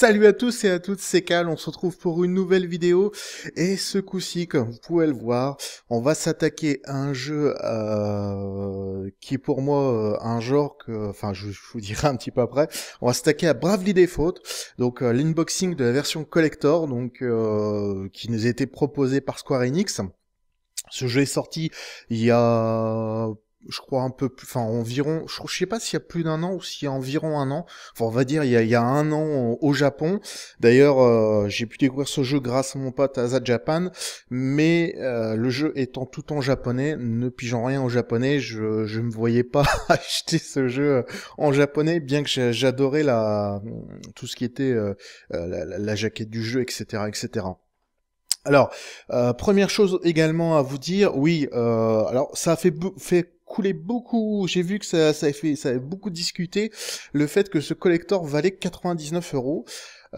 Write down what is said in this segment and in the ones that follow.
Salut à tous et à toutes, c'est Cal, on se retrouve pour une nouvelle vidéo et ce coup-ci, comme vous pouvez le voir, on va s'attaquer à un jeu euh, qui est pour moi euh, un genre que, enfin je, vous dirai un petit peu après, on va s'attaquer à Bravely Default, donc euh, l'inboxing de la version collector donc qui nous a été proposée par Square Enix. Ce jeu est sorti il y a je crois un peu plus, enfin environ, je, sais pas s'il y a plus d'un an ou s'il y a environ un an. Enfin, on va dire il y a, il y a un an au Japon. D'ailleurs, euh, j'ai pu découvrir ce jeu grâce à mon pote Aza Japan, mais euh, le jeu étant tout en japonais, ne pigeant rien au japonais, je ne me voyais pas acheter ce jeu euh, en japonais, bien que j'adorais la tout ce qui était la, la, jaquette du jeu, etc., etc. Alors, première chose également à vous dire, oui, alors ça a fait, fait coulé beaucoup. J'ai vu que ça, ça a fait, ça a beaucoup discuté le fait que ce collector valait 99 euros.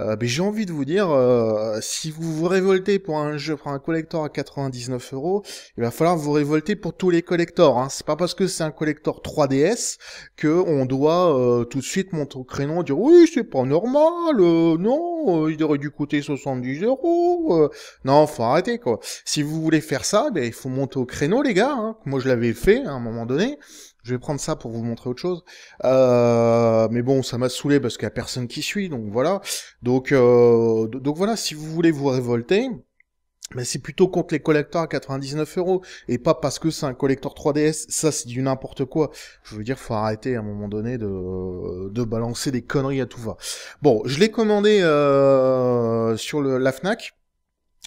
Euh, j'ai envie de vous dire, euh, si vous vous révoltez pour un jeu, pour un collector à 99 euros, il va falloir vous révolter pour tous les collectors. Hein. C'est pas parce que c'est un collector 3DS que on doit euh, tout de suite monter au créneau et dire oui c'est pas normal, non, il aurait dû coûter 70 euros. non, faut arrêter quoi. Si vous voulez faire ça, ben, il faut monter au créneau les gars. Hein. Moi je l'avais fait à un moment donné. Je vais prendre ça pour vous montrer autre chose. Euh, mais bon, ça m'a saoulé parce qu'il n'y a personne qui suit, donc voilà. Donc, euh, donc voilà, si vous voulez vous révolter, mais ben, c'est plutôt contre les collecteurs à 99 euros et pas parce que c'est un collecteur 3DS. Ça, c'est du n'importe quoi. Je veux dire, faut arrêter à un moment donné de, de balancer des conneries à tout va. Bon, je l'ai commandé euh, sur le, la Fnac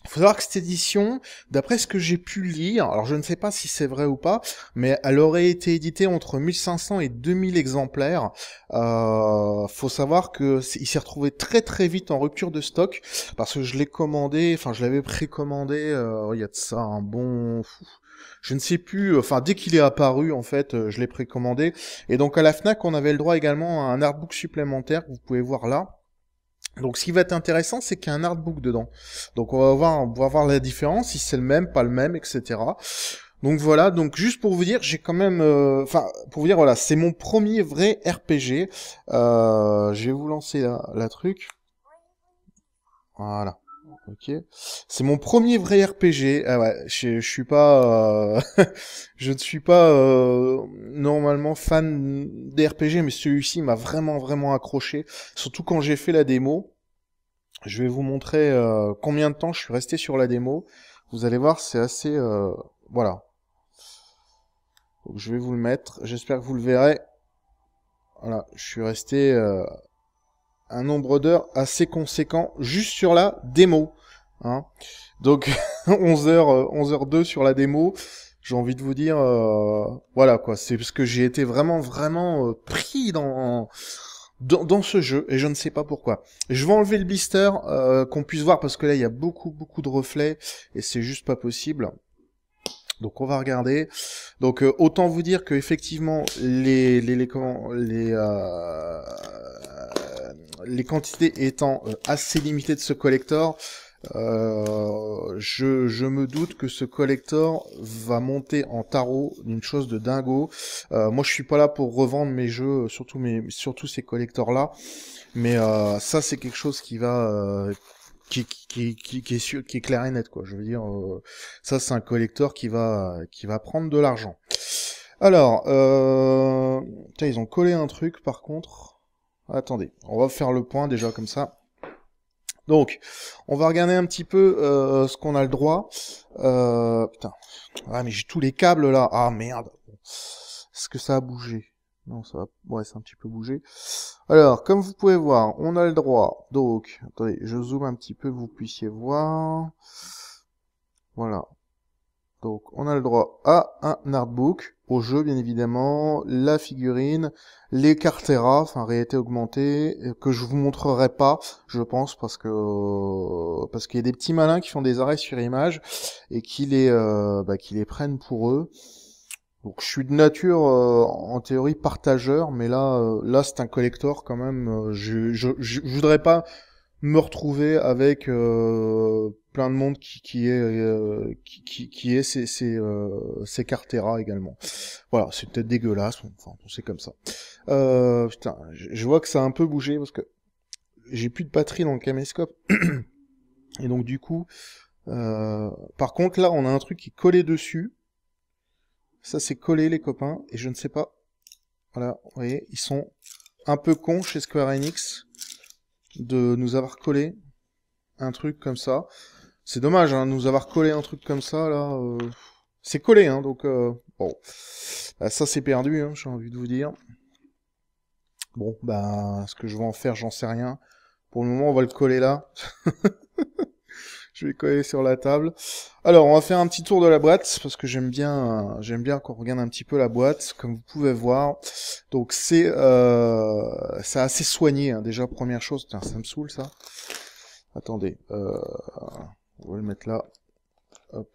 faut savoir que cette édition, d'après ce que j'ai pu lire, alors je ne sais pas si c'est vrai ou pas, mais elle aurait été éditée entre 1500 et 2000 exemplaires. Euh, faut savoir que il s'est retrouvé très très vite en rupture de stock parce que je l'ai commandé, enfin je l'avais précommandé. Euh, il y a de ça un bon, je ne sais plus, enfin dès qu'il est apparu en fait, euh, je l'ai précommandé. Et donc à la Fnac, on avait le droit également à un artbook supplémentaire que vous pouvez voir là. Donc ce qui va être intéressant, c'est qu'il y a un artbook dedans. Donc on va voir, on va voir la différence, si c'est le même, pas le même, etc. Donc voilà, donc juste pour vous dire, j'ai quand même, euh, enfin pour vous dire voilà, c'est mon premier vrai RPG. Euh, je vais vous lancer la truc. Voilà. Ok. C'est mon premier vrai RPG. Ah ouais, je, suis pas, euh, je ne suis pas euh, normalement fan des RPG, mais celui-ci m'a vraiment vraiment accroché. Surtout quand j'ai fait la démo. Je vais vous montrer euh, combien de temps je suis resté sur la démo. Vous allez voir, c'est assez, voilà. je vais vous le mettre. J'espère que vous le verrez. Voilà, je suis resté un nombre d'heures assez conséquent juste sur la démo. Hein. Donc 11h, euh, 11h02 sur la démo, j'ai envie de vous dire, euh, voilà quoi, c'est parce que j'ai été vraiment, vraiment euh, pris dans, dans, ce jeu, et je ne sais pas pourquoi. Je vais enlever le blister, qu'on puisse voir, parce que là, il y a beaucoup, beaucoup de reflets, et c'est juste pas possible. Donc on va regarder. Donc euh, autant vous dire que effectivement les les les euh, les, quantités étant euh, assez limitées de ce collector, je, je, me doute que ce collector va monter en tarot d'une chose de dingo. moi, je suis pas là pour revendre mes jeux, surtout mes, surtout ces collecteurs là. Mais ça, c'est quelque chose qui va qui, qui, qui, est sûr, qui est clair et net quoi. Je veux dire, euh, ça c'est un collecteur qui va qui va prendre de l'argent. Alors, euh... Tiens, ils ont collé un truc par contre. Attendez, on va faire le point déjà comme ça. Donc, on va regarder un petit peu euh, ce qu'on a le droit. Euh, putain, ah mais j'ai tous les câbles là. Ah merde, est-ce que ça a bougé non, ça va. Ouais, c'est un petit peu bougé. Alors, comme vous pouvez voir, on a le droit. Donc, attendez, je zoome un petit peu vous puissiez voir. Voilà. Donc, on a le droit à un artbook, au jeu, bien évidemment, la figurine, les Cartera, enfin, réalité augmentée, euh, que je vous montrerai pas, je pense, parce que, euh, parce qu'il y a des petits malins qui font des arrêts sur image, et qui les, euh, bah, qui les prennent pour eux. Donc je suis de nature euh, en théorie partageur, mais là euh, là c'est un collector quand même. Euh, je, je, voudrais pas me retrouver avec plein de monde qui, qui est qui, qui, est ces Cartera également. Voilà, c'est peut-être dégueulasse, enfin on comme ça. putain, je, vois que ça a un peu bougé parce que j'ai plus de batterie dans le caméscope et donc du coup, par contre là on a un truc qui est collé dessus. Ça, c'est collé, les copains. Et je ne sais pas... Voilà, vous voyez, ils sont un peu cons chez Square Enix de nous avoir collé un truc comme ça. C'est dommage, hein, nous avoir collé un truc comme ça, là... Euh, c'est collé, hein, donc... Euh, bon, bah, ça, c'est perdu, hein, j'ai envie de vous dire. Bon, bah, ce que je vais en faire, j'en sais rien. Pour le moment, on va le coller là. je vais coller sur la table. Alors, on va faire un petit tour de la boîte parce que j'aime bien, j'aime bien qu'on regarde un petit peu la boîte, comme vous pouvez voir. Donc c'est, euh, assez soigné. Hein. Déjà première chose, Tiens, ça me saoule ça. Attendez, euh, on va le mettre là. Hop.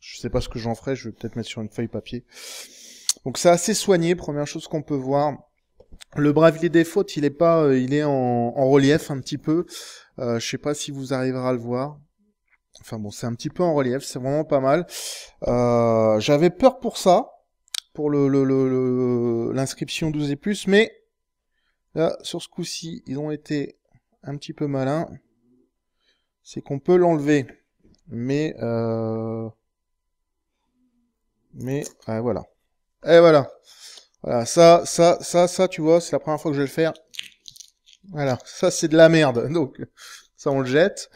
Je sais pas ce que j'en ferai. Je vais peut-être mettre sur une feuille papier. Donc c'est assez soigné. Première chose qu'on peut voir. Le des fautes il est pas, euh, il est en, relief un petit peu. Euh, je sais pas si vous arriverez à le voir. Enfin bon, c'est un petit peu en relief, c'est vraiment pas mal. Euh, j'avais peur pour ça, pour l'inscription le, 12 et plus, mais là, sur ce coup-ci, ils ont été un petit peu malins. C'est qu'on peut l'enlever, mais... Euh, mais, voilà. Et voilà. Voilà, ça, ça, ça, ça, tu vois, c'est la première fois que je vais le faire. Voilà, ça c'est de la merde, donc ça on le jette.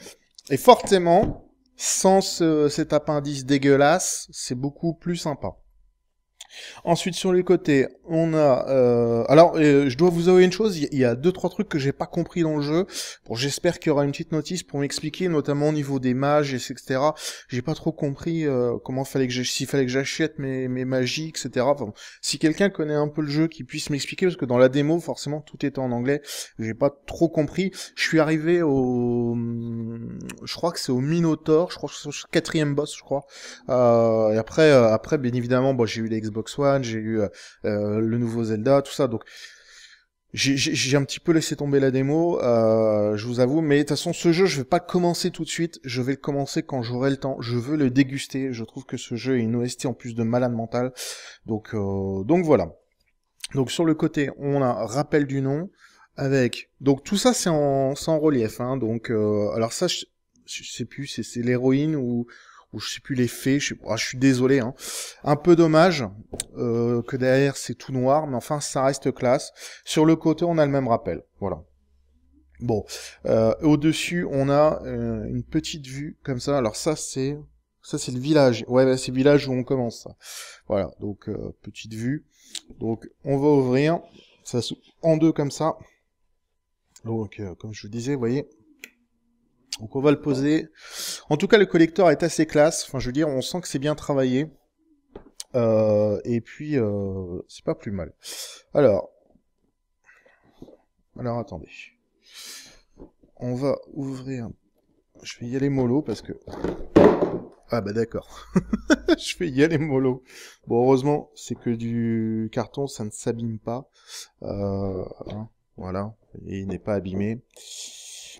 Et fortement, sans cet appendice dégueulasse, c'est beaucoup plus sympa. Ensuite, sur les côtés, on a... Euh, alors, euh, je dois vous avouer une chose, il y, a deux, trois trucs que j'ai pas compris dans le jeu. Bon, j'espère qu'il y aura une petite notice pour m'expliquer, notamment au niveau des mages, etc. J'ai pas trop compris euh, comment fallait que s'il fallait que j'achète mes, magies, etc. si quelqu'un connaît un peu le jeu, qui puisse m'expliquer, parce que dans la démo, forcément, tout était en anglais. J'ai pas trop compris. Je suis arrivé au... Je crois que c'est au Minotaur, je crois que c'est au quatrième boss, je crois. et après, après, bien évidemment, j'ai eu les j'ai eu euh, euh, le nouveau Zelda, tout ça. Donc j'ai un petit peu laissé tomber la démo, euh, je vous avoue, mais de toute façon, ce jeu, je vais pas commencer tout de suite, je vais le commencer quand j'aurai le temps, je veux le déguster, je trouve que ce jeu est une OST en plus de malade mental, donc, donc voilà. Donc sur le côté, on a rappel du nom, avec... Donc tout ça, c'est en, relief, hein. donc... alors ça, je, sais plus, c'est l'héroïne ou ou je sais plus les faits, je, ah, je suis désolé. Hein. Un peu dommage euh, que derrière c'est tout noir, mais enfin ça reste classe. Sur le côté on a le même rappel, voilà. Bon, euh, au-dessus on a euh, une petite vue comme ça, alors ça c'est... Ça c'est le village, ouais bah, c'est le village où on commence Voilà, donc petite vue. Donc on va ouvrir, ça se... en deux comme ça. Donc comme je vous disais, vous voyez, donc on va le poser. En tout cas, le collecteur est assez classe. Enfin, je veux dire, on sent que c'est bien travaillé. Euh, et puis, euh, c'est pas plus mal. Alors, alors attendez. On va ouvrir. Je vais y aller mollo parce que. Ah bah d'accord. je vais y aller mollo. Bon, heureusement, c'est que du carton, ça ne s'abîme pas. Euh, hein, voilà, il n'est pas abîmé.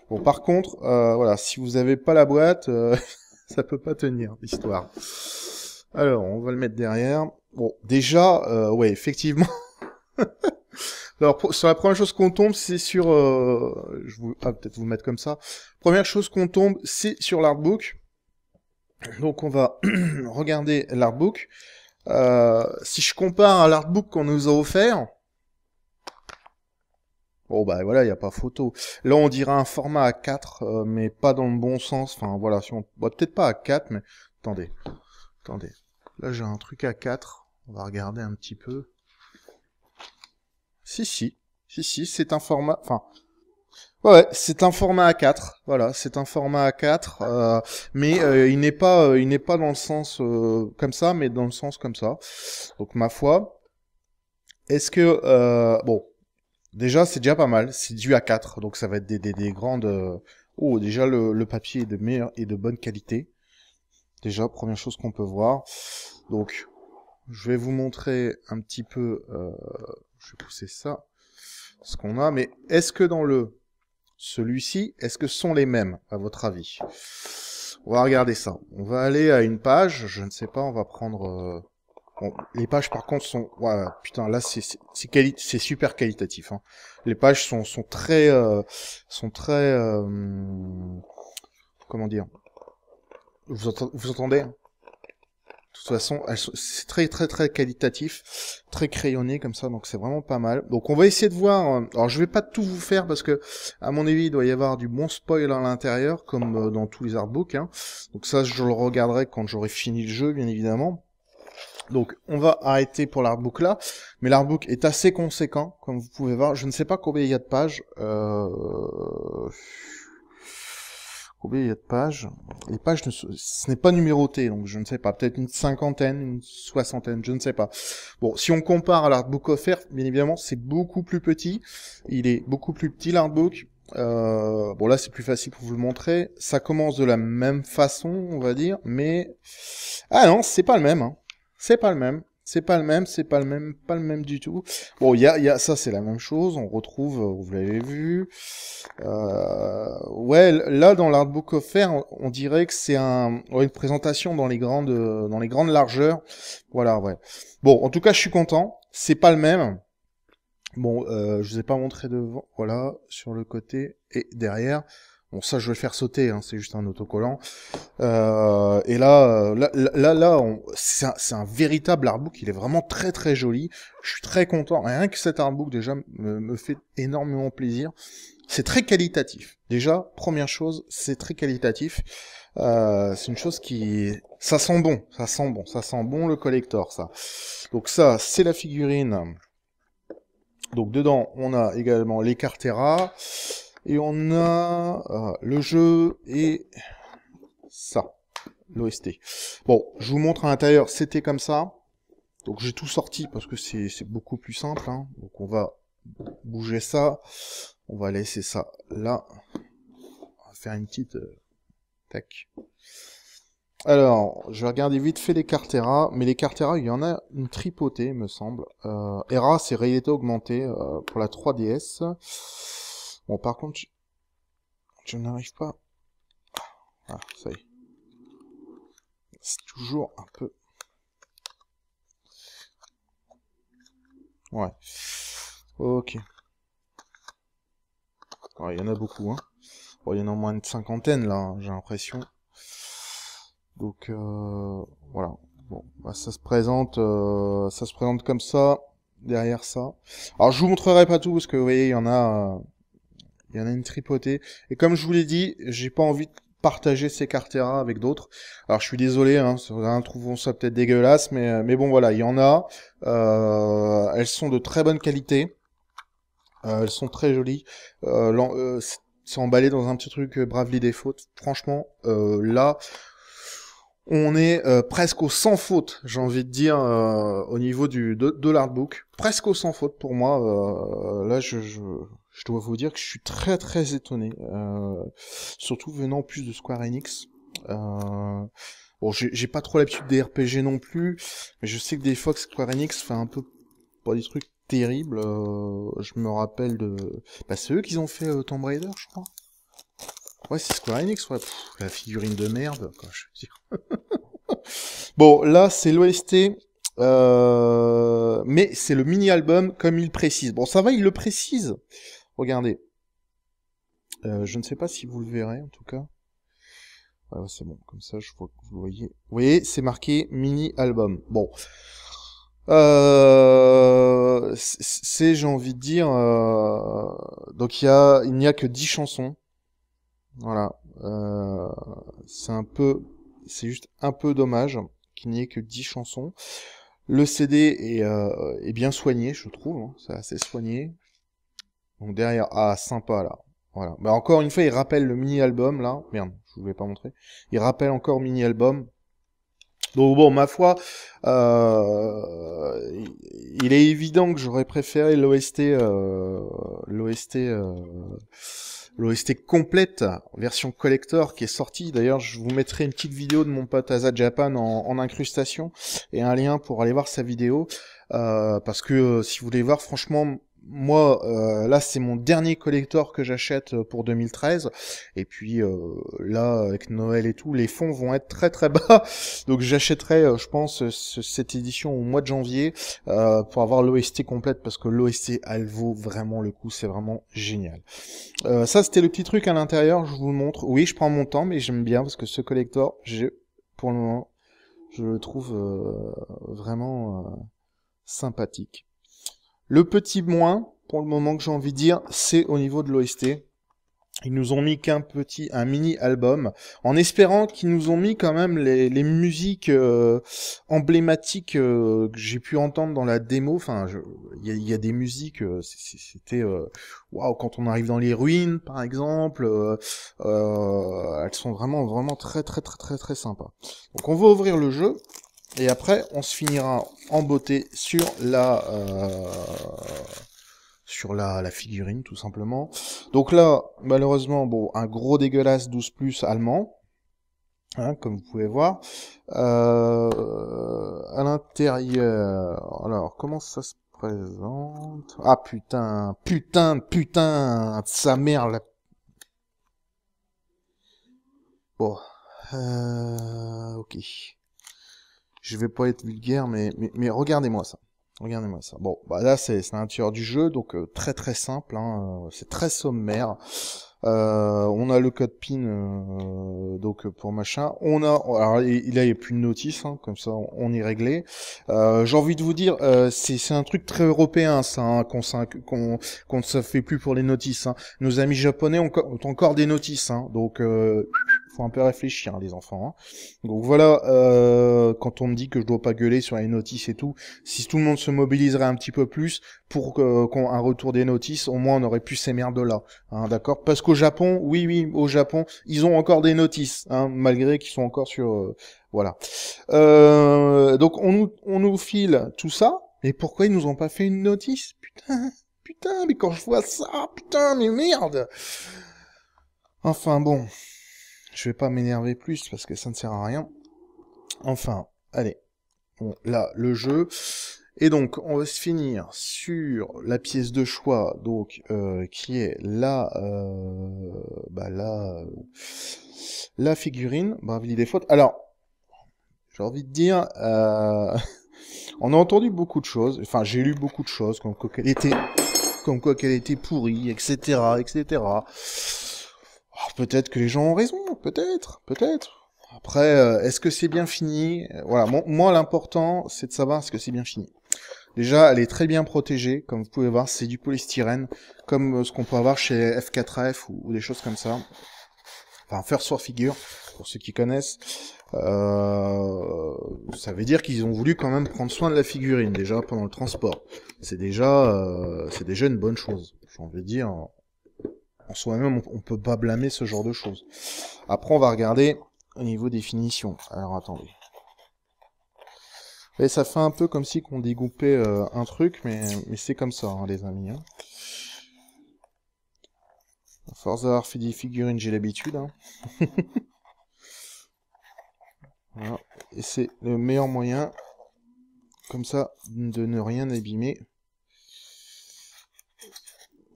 Bon, par contre, euh, voilà, si vous n'avez pas la boîte, euh, ça peut pas tenir l'histoire. Alors, on va le mettre derrière. Bon, déjà, euh, ouais, effectivement. Alors, sur la première chose qu'on tombe, c'est sur, euh, je vous, ah, peut-être vous le mettre comme ça. Première chose qu'on tombe, c'est sur l'artbook. Donc, on va regarder l'artbook. si je compare à l'artbook qu'on nous a offert, Bon bah voilà, il n'y a pas photo. Là on dirait un format à 4, euh, mais pas dans le bon sens. Enfin voilà, si on... Bah, peut-être pas à 4, mais... Attendez, attendez. Là j'ai un truc à 4, on va regarder un petit peu. Si, si, si, si, c'est un format... Enfin, Ouais, c'est un format A4. Voilà, c'est un format A4, euh, mais euh, il n'est pas, il n'est pas dans le sens comme ça, mais dans le sens comme ça. Donc ma foi, est-ce que bon, Déjà, c'est déjà pas mal. C'est du à 4, donc ça va être des, des, grandes... Euh, oh, déjà, le, papier est de meilleur et de bonne qualité. Déjà, première chose qu'on peut voir. Donc, je vais vous montrer un petit peu... Euh, je vais pousser ça. Ce qu'on a. Mais est-ce que dans le... Celui-ci, est-ce que sont les mêmes, à votre avis On va regarder ça. On va aller à une page. Je ne sais pas, on va prendre... Euh, les pages par contre sont, ouais, putain, là c'est c'est super qualitatif. Hein. Les pages sont sont très euh, sont très euh, comment dire. Vous, entendez hein. de toute façon, c'est très très très qualitatif, très crayonné comme ça, donc c'est vraiment pas mal. Donc on va essayer de voir. Euh, alors je vais pas tout vous faire parce que à mon avis il doit y avoir du bon spoil à l'intérieur, comme dans tous les artbooks. Hein. Donc ça je le regarderai quand j'aurai fini le jeu, bien évidemment. Donc on va arrêter pour l'artbook là, mais l'artbook est assez conséquent, comme vous pouvez voir. Je ne sais pas combien il y a de pages. Euh, combien il y a de pages Les pages, ne... ce n'est pas numéroté, donc je ne sais pas. Peut-être une cinquantaine, une soixantaine, je ne sais pas. Bon, si on compare à l'artbook offert, bien évidemment, c'est beaucoup plus petit. Il est beaucoup plus petit l'artbook. Euh, bon là c'est plus facile pour vous le montrer. Ça commence de la même façon, on va dire, mais ah non, c'est pas le même. Hein. C'est pas le même. C'est pas le même, c'est pas le même, pas le même du tout. Bon, il y a, ça c'est la même chose. On retrouve, euh, vous l'avez vu. Euh, ouais, là dans l'artbook offert, on, dirait que c'est un, une présentation dans les grandes, euh, dans les grandes largeurs. Voilà, ouais. Bon, en tout cas, je suis content. C'est pas le même. Bon, euh, je vous ai pas montré devant. Voilà, sur le côté et derrière. Bon, ça, je vais le faire sauter, hein, c'est juste un autocollant. Euh, et euh, là, là, là, là c'est un, véritable artbook, il est vraiment très très joli. Je suis très content, rien que cet artbook déjà me, fait énormément plaisir. C'est très qualitatif. Déjà, première chose, c'est très qualitatif. Euh, c'est une chose qui... Ça sent bon, ça sent bon, ça sent bon le collector, ça. Donc ça, c'est la figurine. Donc dedans, on a également les carteras. Et on a euh, le jeu et ça, l'OST. Bon, je vous montre à l'intérieur, c'était comme ça. Donc j'ai tout sorti parce que c'est beaucoup plus simple. Hein. Donc on va bouger ça. On va laisser ça là. On va faire une petite... Euh, tac. Alors, je vais regarder vite fait les cartes Cartera, mais les Cartera, il y en a une tripotée, me semble. Euh, Era, c'est réalité augmentée pour la 3DS. Bon, par contre, je, n'arrive pas... Ah, ça y est. C'est toujours un peu... Ouais. Ok. il y en a beaucoup, hein. il y en a au moins une cinquantaine, là, hein, j'ai l'impression. Donc, euh, voilà. Bon, bah, ça se présente, euh, ça se présente comme ça, derrière ça. Alors, je vous montrerai pas tout, parce que, vous voyez, il y en a... Euh, il y en a une tripotée. Et comme je vous l'ai dit, j'ai pas envie de partager ces carteras avec d'autres. Alors je suis désolé, hein, certains trouvons ça peut-être dégueulasse, mais, euh, mais bon voilà, il y en a. Euh, elles sont de très bonne qualité. Euh, elles sont très jolies. c'est emballé dans un petit truc Bravely fautes. Franchement, là, on est presque au sans faute, j'ai envie de dire, au niveau du de, de l'artbook. Presque au sans faute pour moi. là, je, je dois vous dire que je suis très très étonné, euh, surtout venant plus de Square Enix. Euh, bon, j'ai pas trop l'habitude des RPG non plus, mais je sais que des fois Square Enix fait un peu pas des trucs terribles. Euh, je me rappelle de, bah c'est eux qui ont fait euh, Tomb Raider, je crois. Ouais, c'est Square Enix, ouais. la figurine de merde, bon, là c'est l'OST. mais c'est le mini-album comme il précise. Bon, ça va, il le précise. Regardez. Euh, je ne sais pas si vous le verrez, en tout cas. c'est bon, comme ça, je vois que vous le voyez. Vous voyez, c'est marqué mini-album. Bon. Euh, c'est, j'ai envie de dire... Euh, donc, il n'y a que 10 chansons. Voilà. c'est un peu... C'est juste un peu dommage qu'il n'y ait que 10 chansons. Le CD est, bien soigné, je trouve. Hein. c'est assez soigné. Donc derrière, ah, sympa là. Voilà. Bah, encore une fois, il rappelle le mini-album là. Merde, je vous l'ai pas montré. Il rappelle encore mini-album. Donc bon, ma foi, euh, il est évident que j'aurais préféré l'OST, euh, l'OST, euh, l'OST complète, version collector qui est sortie. D'ailleurs, je vous mettrai une petite vidéo de mon pote Azad Japan en, en, incrustation et un lien pour aller voir sa vidéo. parce que si vous voulez voir, franchement, moi, euh, là, c'est mon dernier collector que j'achète euh, pour 2013. Et puis euh, là, avec Noël et tout, les fonds vont être très très bas. Donc j'achèterai, je pense, cette édition au mois de janvier pour avoir l'OST complète parce que l'OST, elle vaut vraiment le coup. C'est vraiment génial. ça, c'était le petit truc à l'intérieur. Je vous le montre. Oui, je prends mon temps, mais j'aime bien parce que ce collector, j'ai pour le moment, je le trouve vraiment sympathique. Le petit moins, pour le moment que j'ai envie de dire, c'est au niveau de l'OST. Ils nous ont mis qu'un petit, un mini album, en espérant qu'ils nous ont mis quand même les, musiques euh, emblématiques euh, que j'ai pu entendre dans la démo. Enfin, il y, a, des musiques, euh, c'était waouh quand on arrive dans les ruines, par exemple. elles sont vraiment, vraiment très, très, très, très, très sympas. Donc, on va ouvrir le jeu et après, on se finira en beauté sur la euh, sur la, figurine, tout simplement. Donc là, malheureusement, bon, un gros dégueulasse 12 plus allemand. Hein, comme vous pouvez voir. Euh, à l'intérieur. Alors, comment ça se présente Ah putain, putain, putain, sa mère là Bon. Euh, ok je vais pas être vulgaire, mais, mais, regardez-moi ça. Regardez-moi ça. Bon, bah là c'est un tueur du jeu, donc euh, très très simple, hein, euh, c'est très sommaire. Euh, on a le code PIN donc pour machin. On a, alors il, là il n'y a plus de notice, hein, comme ça on est réglé. J'ai envie de vous dire, c'est un truc très européen ça, hein, qu'on qu'on ne se fait plus pour les notices. Nos amis japonais ont, ont encore des notices, donc un peu réfléchir, les enfants. Hein. Donc voilà, euh, quand on me dit que je dois pas gueuler sur les notices et tout, si tout le monde se mobiliserait un petit peu plus pour euh, un retour des notices, au moins on aurait pu ces merdes-là, hein, d'accord Parce qu'au Japon, oui, oui, au Japon, ils ont encore des notices, hein, malgré qu'ils sont encore sur... Euh, voilà. Euh, donc on nous, on nous file tout ça, Et pourquoi ils nous ont pas fait une notice Putain putain, mais quand je vois ça, putain, mais merde Enfin bon, je vais pas m'énerver plus parce que ça ne sert à rien. Enfin, allez. là, le jeu. Et donc, on va se finir sur la pièce de choix, donc euh, qui est la, euh, bah, la, euh, la figurine. bravi des fautes. Alors, j'ai envie de dire, on a entendu beaucoup de choses. Enfin, j'ai lu beaucoup de choses, comme quoi qu'elle était, comme quoi qu'elle était pourrie, etc., etc peut-être que les gens ont raison, peut-être, peut-être. Après, euh, est-ce que c'est bien fini euh, Voilà, bon, moi l'important, c'est de savoir est-ce que c'est bien fini. Déjà, elle est très bien protégée, comme vous pouvez voir, c'est du polystyrène, comme euh, ce qu'on peut avoir chez F4F ou, des choses comme ça. Enfin, faire soi Figure, pour ceux qui connaissent. ça veut dire qu'ils ont voulu quand même prendre soin de la figurine déjà pendant le transport. C'est déjà, c'est déjà une bonne chose. J'ai envie de dire, en soi-même, on, peut pas blâmer ce genre de choses. Après, on va regarder au niveau définition. Alors, attendez. Et ça fait un peu comme si qu'on dégoupait euh, un truc, mais, c'est comme ça, hein, les amis. Hein. force d'avoir fait des figurines, j'ai l'habitude. Hein. Et c'est le meilleur moyen, comme ça, de ne rien abîmer.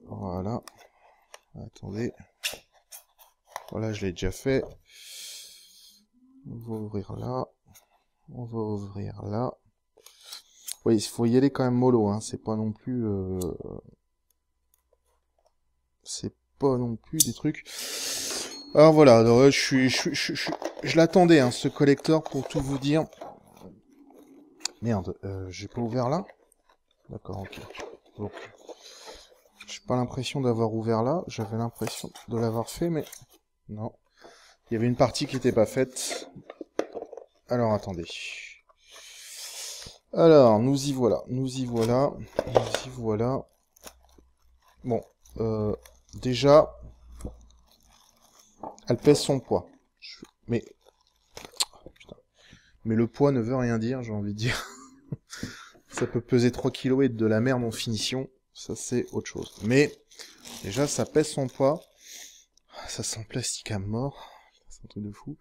Voilà. Attendez. Voilà, je l'ai déjà fait. On va ouvrir là. On va ouvrir là. Oui, il faut y aller quand même mollo, hein. C'est pas non plus... Euh... C'est pas non plus des trucs... Alors voilà, euh, je, suis, je, je, l'attendais, hein, ce collector, pour tout vous dire. Merde, euh, j'ai pas ouvert là D'accord, ok. Donc... J'ai pas l'impression d'avoir ouvert là. J'avais l'impression de l'avoir fait, mais non. Il y avait une partie qui n'était pas faite. Alors, attendez. Alors, nous y voilà. Nous y voilà. Nous y voilà. Bon. Euh, déjà, elle pèse son poids. Mais... Putain. Mais le poids ne veut rien dire, j'ai envie de dire. Ça peut peser 3 kg et être de la merde en finition. Ça, c'est autre chose. Mais, déjà, ça pèse son poids. Ça sent plastique à mort. C'est un truc de fou.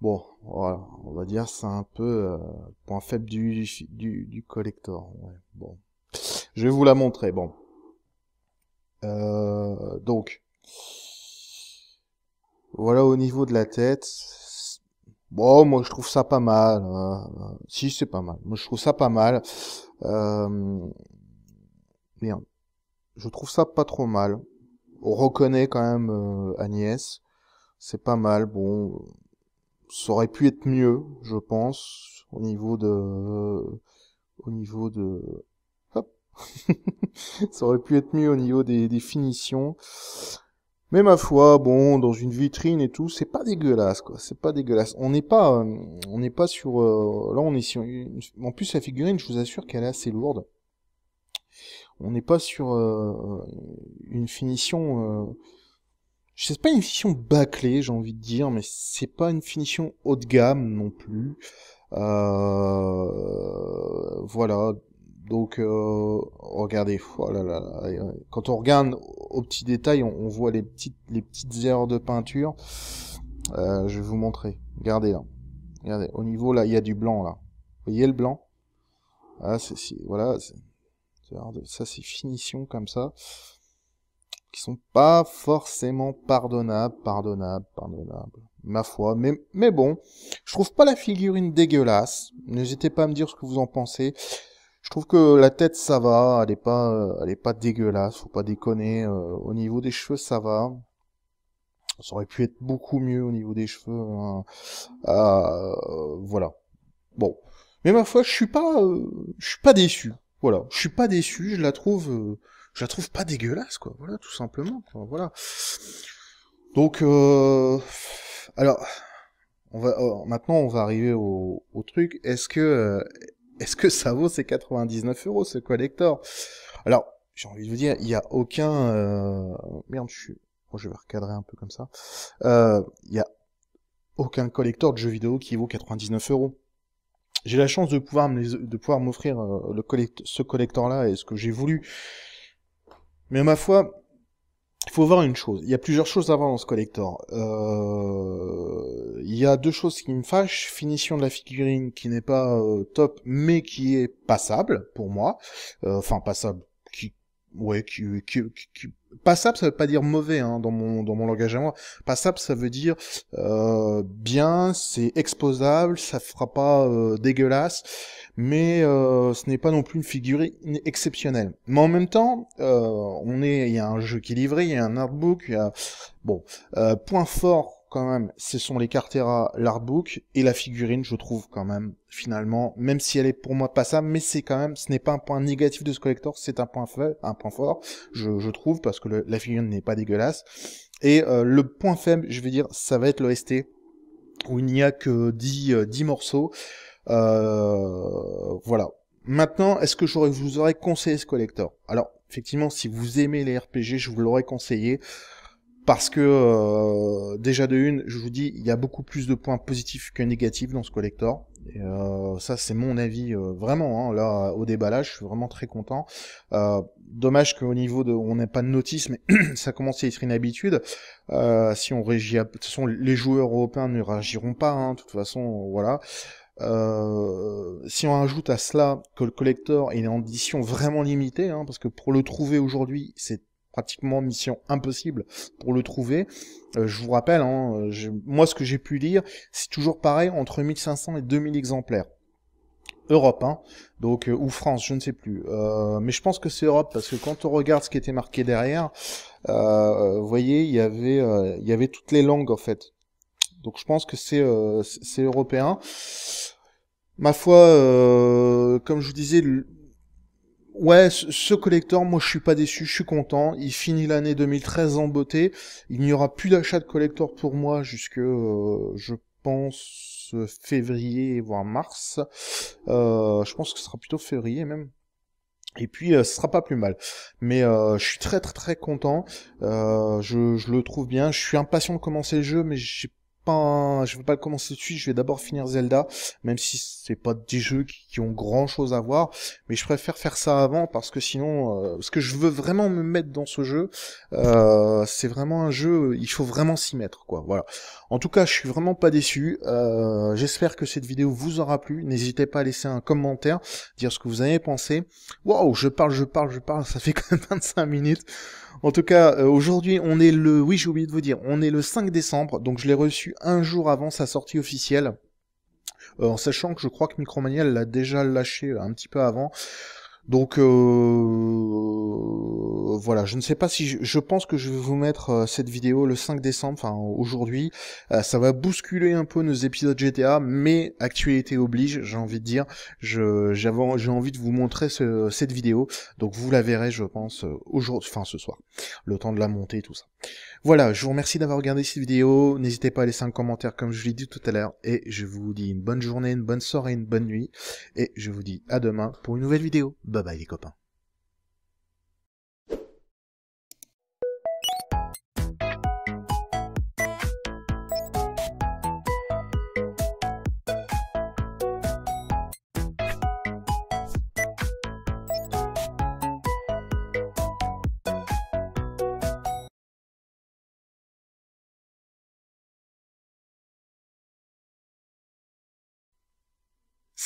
Bon, voilà, on va dire c'est un peu euh, point faible du, du, collector. bon, je vais vous la montrer. Bon, euh, donc voilà au niveau de la tête. Bon, moi je trouve ça pas mal. Hein. si c'est pas mal, moi je trouve ça pas mal. Euh, je trouve ça pas trop mal. On reconnaît quand même euh, Agnès. C'est pas mal. Bon, euh, ça aurait pu être mieux, je pense, au niveau de, au niveau de, hop, ça aurait pu être mieux au niveau des, finitions. Mais ma foi, bon, dans une vitrine et tout, c'est pas dégueulasse, quoi. C'est pas dégueulasse. On n'est pas, euh, on n'est pas sur, là, on est sur, en plus la figurine, je vous assure qu'elle est assez lourde on n'est pas sur euh, une finition. ne euh, sais pas une finition bâclée, j'ai envie de dire, mais c'est pas une finition haut de gamme non plus. Euh, voilà. Donc, regardez, oh quand on regarde au petit détail, on, voit les petites, les petites erreurs de peinture. je vais vous montrer. Regardez là. Regardez, au niveau là, il y a du blanc là. Vous voyez le blanc ah, c'est si... Voilà ça, c'est finition, comme ça, qui sont pas forcément pardonnables, pardonnables, pardonnables, ma foi. Mais, mais bon, je trouve pas la figurine dégueulasse. N'hésitez pas à me dire ce que vous en pensez. Je trouve que la tête ça va, elle est pas, elle est pas dégueulasse, faut pas déconner. Euh, au niveau des cheveux ça va, ça aurait pu être beaucoup mieux au niveau des cheveux. Hein. Euh, voilà. Bon. Mais ma foi, je suis pas, euh, je suis pas déçu. Voilà, je suis pas déçu, je la trouve, euh, je la trouve pas dégueulasse, quoi. Voilà, tout simplement, Voilà. Donc, euh... alors, on va euh, maintenant, on va arriver au, truc. Est-ce que, euh, est-ce que ça vaut ces 99 euros ce collector Alors, j'ai envie de vous dire, il y a aucun, merde, oh, je vais recadrer un peu comme ça. Il y a aucun collector de jeux vidéo qui vaut 99 euros j'ai la chance de pouvoir de pouvoir m'offrir euh, ce collector là et ce que j'ai voulu. Mais ma foi, il faut voir une chose. Il y a plusieurs choses à voir dans ce collector. Euh, il y a deux choses qui me fâchent. Finition de la figurine qui n'est pas euh, top, mais qui est passable pour moi. enfin, passable ouais, qui, qui, passable, ça veut pas dire mauvais hein, dans mon dans mon langage à moi. Passable, ça veut dire euh, bien, c'est exposable, ça fera pas euh, dégueulasse, mais euh, ce n'est pas non plus une figurine exceptionnelle. Mais en même temps, on est, il y a un jeu qui est livré, il y a un artbook, il y a bon point fort quand même, ce sont les Cartera, l'artbook et la figurine, je trouve quand même, finalement, même si elle est pour moi pas ça, mais c'est quand même, ce n'est pas un point négatif de ce collector, c'est un point faible, un point fort, je, trouve, parce que la figurine n'est pas dégueulasse. Et euh, le point faible, je vais dire, ça va être l'OST, où il n'y a que 10, euh, morceaux. Euh, voilà. Maintenant, est-ce que j'aurais, vous aurais conseillé ce collector Alors, effectivement, si vous aimez les RPG, je vous l'aurais conseillé parce que euh, déjà de une, je vous dis, il y a beaucoup plus de points positifs que négatifs dans ce collector. Et, euh, ça, c'est mon avis euh, vraiment. Hein. là, au déballage, je suis vraiment très content. dommage qu'au niveau de, on n'ait pas de notice, mais ça commence à être une habitude. si on régit, de toute façon, les joueurs européens ne réagiront pas. Hein, de toute façon, voilà. si on ajoute à cela que le collector est en édition vraiment limitée, hein, parce que pour le trouver aujourd'hui, c'est pratiquement mission impossible pour le trouver. Euh, je vous rappelle, hein, moi ce que j'ai pu lire, c'est toujours pareil, entre 1500 et 2000 exemplaires. Europe, hein, donc euh, ou France, je ne sais plus. Euh, mais je pense que c'est Europe parce que quand on regarde ce qui était marqué derrière, vous voyez, il y avait, il y avait toutes les langues en fait. Donc je pense que c'est, c'est européen. Ma foi, comme je vous disais, Ouais, ce collector, moi je suis pas déçu, je suis content. Il finit l'année 2013 en beauté. Il n'y aura plus d'achat de collector pour moi jusque, euh, je pense, février, voire mars. Euh, je pense que ce sera plutôt février même. Et puis euh, ce sera pas plus mal. Mais euh, je suis très très très content. je, le trouve bien. Je suis impatient de commencer le jeu, mais j'ai pas, je vais pas le commencer tout de suite, je vais d'abord finir Zelda, même si c'est pas des jeux qui, ont grand chose à voir, mais je préfère faire ça avant parce que sinon, euh, ce que je veux vraiment me mettre dans ce jeu, euh, c'est vraiment un jeu, il faut vraiment s'y mettre, quoi. Voilà. En tout cas, je suis vraiment pas déçu. Euh, j'espère que cette vidéo vous aura plu. N'hésitez pas à laisser un commentaire, dire ce que vous avez pensé. Waouh, je parle, je parle, je parle, ça fait quand même 25 minutes. En tout cas, euh, aujourd'hui, on est le... Oui, j'ai oublié de vous dire, on est le 5 décembre, donc je l'ai reçu un jour avant sa sortie officielle. Euh, en sachant que je crois que Micromania l'a déjà lâché un petit peu avant. Donc euh, voilà, je ne sais pas si je, pense que je vais vous mettre euh, cette vidéo le 5 décembre, enfin aujourd'hui. Euh, ça va bousculer un peu nos épisodes GTA, mais actualité oblige, j'ai envie de dire. Je j'ai envie de vous montrer cette vidéo, donc vous la verrez, je pense, euh, aujourd'hui, enfin ce soir, le temps de la monter, et tout ça. Voilà, je vous remercie d'avoir regardé cette vidéo. N'hésitez pas à laisser un commentaire comme je l'ai dit tout à l'heure, et je vous dis une bonne journée, une bonne soirée, une bonne nuit, et je vous dis à demain pour une nouvelle vidéo. Bye bye les copains.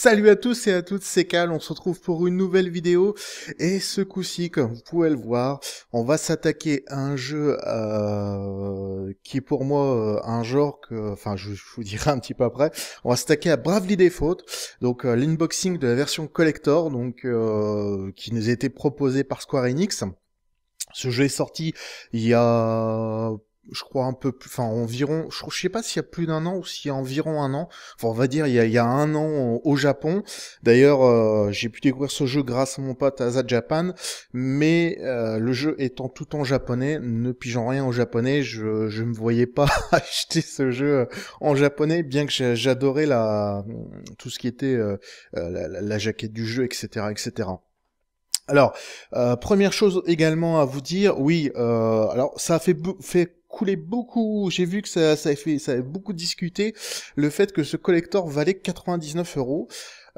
Salut à tous et à toutes, c'est Cal, on se retrouve pour une nouvelle vidéo et ce coup-ci, comme vous pouvez le voir, on va s'attaquer à un jeu euh, qui est pour moi euh, un genre que, enfin je, vous dirai un petit peu après, on va s'attaquer à Bravely Default, donc euh, l'inboxing de la version collector donc qui nous a été proposée par Square Enix. Ce jeu est sorti il y a je crois un peu plus, enfin environ, je, sais pas s'il y a plus d'un an ou s'il y a environ un an, enfin on va dire il y a, il y a un an au Japon. D'ailleurs, euh, j'ai pu découvrir ce jeu grâce à mon pote Azad Japan, mais euh, le jeu étant tout en japonais, ne pigeant rien au japonais, je ne me voyais pas acheter ce jeu euh, en japonais, bien que j'adorais la tout ce qui était la, la, jaquette du jeu, etc., etc. Alors, première chose également à vous dire, oui, alors ça a fait, fait coulé beaucoup. J'ai vu que ça, ça, a fait, ça a beaucoup discuté le fait que ce collector valait 99 euros.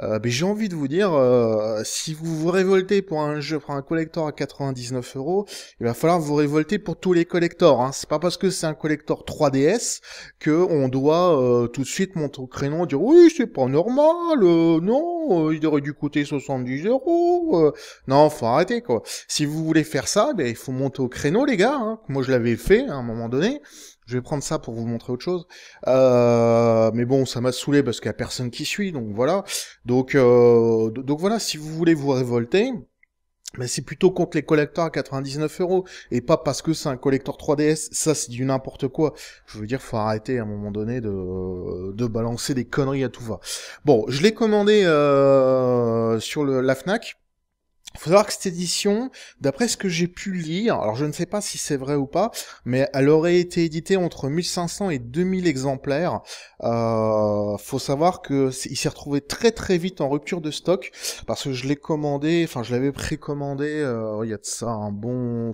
Euh, j'ai envie de vous dire, euh, si vous vous révoltez pour un jeu, pour un collector à 99 euros, il va falloir vous révolter pour tous les collectors. Hein. C'est pas parce que c'est un collector 3DS que on doit euh, tout de suite monter au créneau et dire oui c'est pas normal, non, il aurait dû coûter 70 euros. non, faut arrêter quoi. Si vous voulez faire ça, ben il faut monter au créneau les gars. Hein. Moi je l'avais fait hein, à un moment donné je vais prendre ça pour vous montrer autre chose. Euh, mais bon, ça m'a saoulé parce qu'il n'y a personne qui suit, donc voilà. Donc, euh, donc voilà, si vous voulez vous révolter, mais ben, c'est plutôt contre les collecteurs à 99 euros et pas parce que c'est un collecteur 3DS. Ça, c'est du n'importe quoi. Je veux dire, faut arrêter à un moment donné de, balancer des conneries à tout va. Bon, je l'ai commandé euh, sur le, la Fnac. Il faut savoir que cette édition, d'après ce que j'ai pu lire, alors je ne sais pas si c'est vrai ou pas, mais elle aurait été éditée entre 1500 et 2000 exemplaires. Euh, faut savoir que il s'est retrouvé très très vite en rupture de stock parce que je l'ai commandé, enfin je l'avais précommandé. Euh, oh, il y a de ça un bon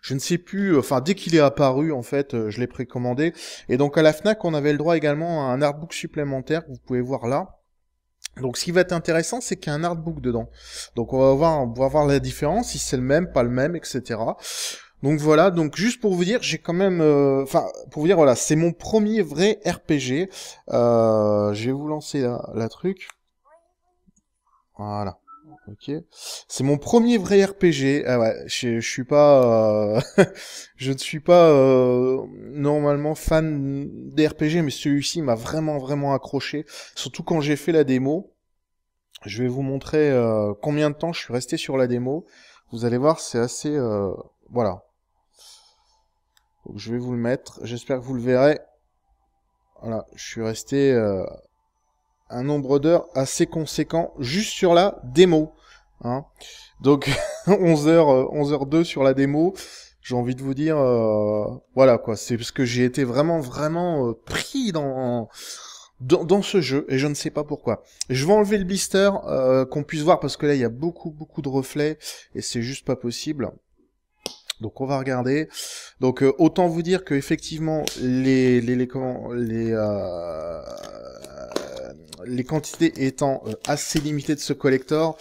je ne sais plus, enfin dès qu'il est apparu en fait, euh, je l'ai précommandé. Et donc à la FNAC, on avait le droit également à un artbook supplémentaire que vous pouvez voir là. Donc ce qui va être intéressant, c'est qu'il y a un artbook dedans. Donc on va voir, on va voir la différence, si c'est le même, pas le même, etc. Donc voilà, donc juste pour vous dire, j'ai quand même, euh, enfin pour vous dire voilà, c'est mon premier vrai RPG. Euh, je vais vous lancer la truc. Voilà. Ok. C'est mon premier vrai RPG. Ah ouais, je, suis pas, euh, je ne suis pas euh, normalement fan des RPG, mais celui-ci m'a vraiment vraiment accroché. Surtout quand j'ai fait la démo. Je vais vous montrer euh, combien de temps je suis resté sur la démo. Vous allez voir, c'est assez, voilà. je vais vous le mettre. J'espère que vous le verrez. Voilà, je suis resté un nombre d'heures assez conséquent juste sur la démo. Hein. Donc 11h euh, 11h02 sur la démo, j'ai envie de vous dire euh, voilà quoi, c'est parce que j'ai été vraiment vraiment euh, pris dans, dans, ce jeu et je ne sais pas pourquoi. Je vais enlever le blister qu'on puisse voir parce que là il y a beaucoup beaucoup de reflets et c'est juste pas possible. Donc on va regarder. Donc autant vous dire que effectivement les les les quantités étant assez limitées de ce collector,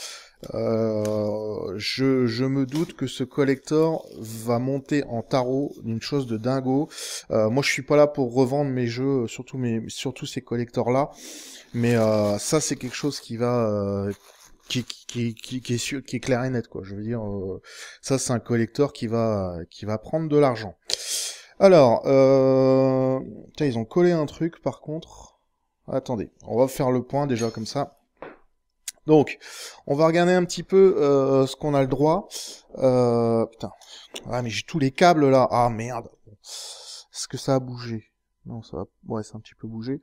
euh, je, me doute que ce collector va monter en tarot d'une chose de dingo. Euh, moi, je suis pas là pour revendre mes jeux, surtout mes, surtout ces collectors là. Mais euh, ça, c'est quelque chose qui va, qui, qui, qui, est sûr, qui est clair et net quoi. Je veux dire, ça, c'est un collector qui va, qui va prendre de l'argent. Alors, ils ont collé un truc par contre. Attendez, on va faire le point déjà comme ça. Donc, on va regarder un petit peu euh, ce qu'on a le droit. Euh, putain, ah mais j'ai tous les câbles là. Ah merde. Est-ce que ça a bougé Non, ça va. Ouais, c'est un petit peu bougé.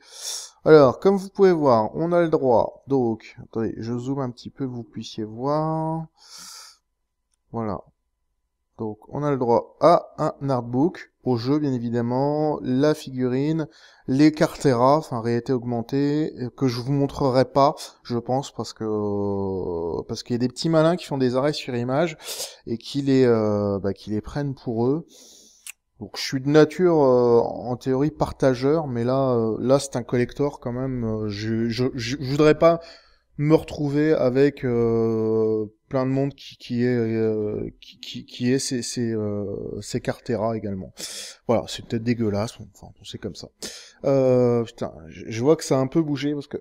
Alors, comme vous pouvez voir, on a le droit. Donc, attendez, je zoome un petit peu, vous puissiez voir. Voilà. Donc on a le droit à un artbook, au jeu bien évidemment, la figurine, les carteras, enfin réalité augmentée, euh, que je vous montrerai pas, je pense, parce que euh, parce qu'il y a des petits malins qui font des arrêts sur image et qui les, euh, bah, qui les prennent pour eux. Donc je suis de nature euh, en théorie partageur, mais là là c'est un collector quand même. je, je voudrais pas me retrouver avec euh, plein de monde qui, qui est euh, qui, qui, qui, est euh, ces Cartera également. Voilà, c'est peut-être dégueulasse, enfin c'est comme ça. putain, je vois que ça a un peu bougé parce que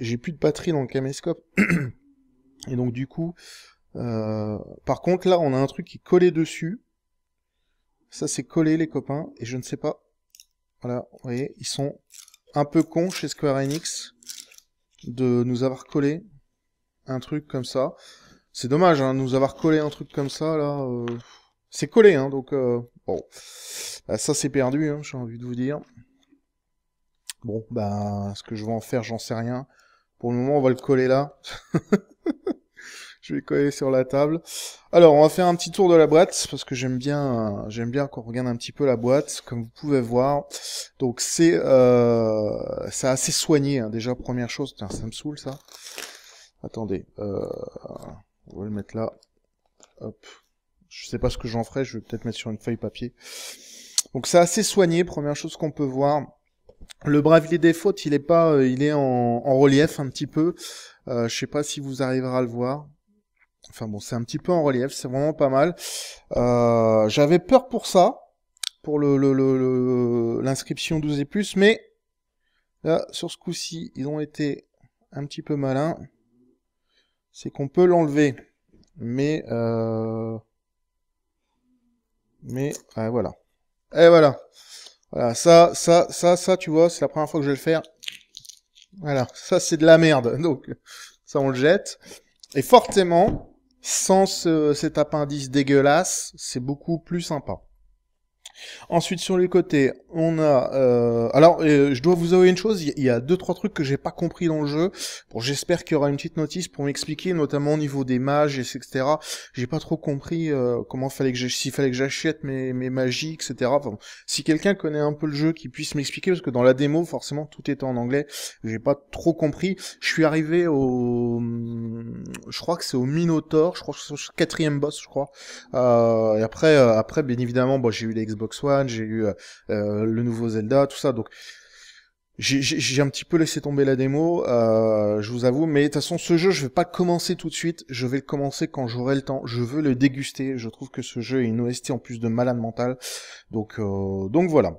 j'ai plus de batterie dans le caméscope et donc du coup, par contre là on a un truc qui est collé dessus. Ça c'est collé les copains et je ne sais pas. Voilà, vous voyez, ils sont un peu cons chez Square Enix de nous avoir collé un truc comme ça. C'est dommage, hein, nous avoir collé un truc comme ça, là. Euh, c'est collé, hein, donc... Euh... Bon. Bah, ça, c'est perdu, hein, j'ai envie de vous dire. Bon, bah, ce que je vais en faire, j'en sais rien. Pour le moment, on va le coller là. je vais coller sur la table. Alors, on va faire un petit tour de la boîte parce que j'aime bien, j'aime bien qu'on regarde un petit peu la boîte, comme vous pouvez voir. Donc c'est, euh, assez soigné hein. déjà première chose. tiens ça me saoule ça. Attendez, euh, on va le mettre là. Hop. Je sais pas ce que j'en ferai. Je vais peut-être mettre sur une feuille papier. Donc c'est assez soigné. Première chose qu'on peut voir. Le Bravier des fautes, il est pas, euh, il est en, relief un petit peu. Euh, je sais pas si vous arriverez à le voir. Enfin bon, c'est un petit peu en relief, c'est vraiment pas mal. Euh, j'avais peur pour ça, pour l'inscription le, 12 et plus, mais là, sur ce coup-ci, ils ont été un petit peu malins. C'est qu'on peut l'enlever, mais euh, mais voilà. Et voilà. Voilà, ça, ça, ça, ça, tu vois, c'est la première fois que je vais le faire. Voilà, ça c'est de la merde, donc ça on le jette. Et fortement sans cet appendice dégueulasse, c'est beaucoup plus sympa. Ensuite, sur les côtés, on a. Euh, alors, euh, je dois vous avouer une chose. Il y a deux trois trucs que j'ai pas compris dans le jeu. Bon, j'espère qu'il y aura une petite notice pour m'expliquer, notamment au niveau des mages, etc. J'ai pas trop compris euh, comment fallait que s'il fallait que j'achète mes magies, etc. si quelqu'un connaît un peu le jeu, qui puisse m'expliquer, parce que dans la démo, forcément, tout était en anglais. J'ai pas trop compris. Je suis arrivé au. Je crois que c'est au Minotaur. Je crois que c'est au quatrième boss, je crois. et après, après, bien évidemment, j'ai eu les j'ai eu euh, euh, le nouveau Zelda, tout ça. Donc j'ai un petit peu laissé tomber la démo, euh, je vous avoue, mais de toute façon, ce jeu, je vais pas commencer tout de suite, je vais le commencer quand j'aurai le temps, je veux le déguster, je trouve que ce jeu est une OST en plus de malade mental, donc, donc voilà.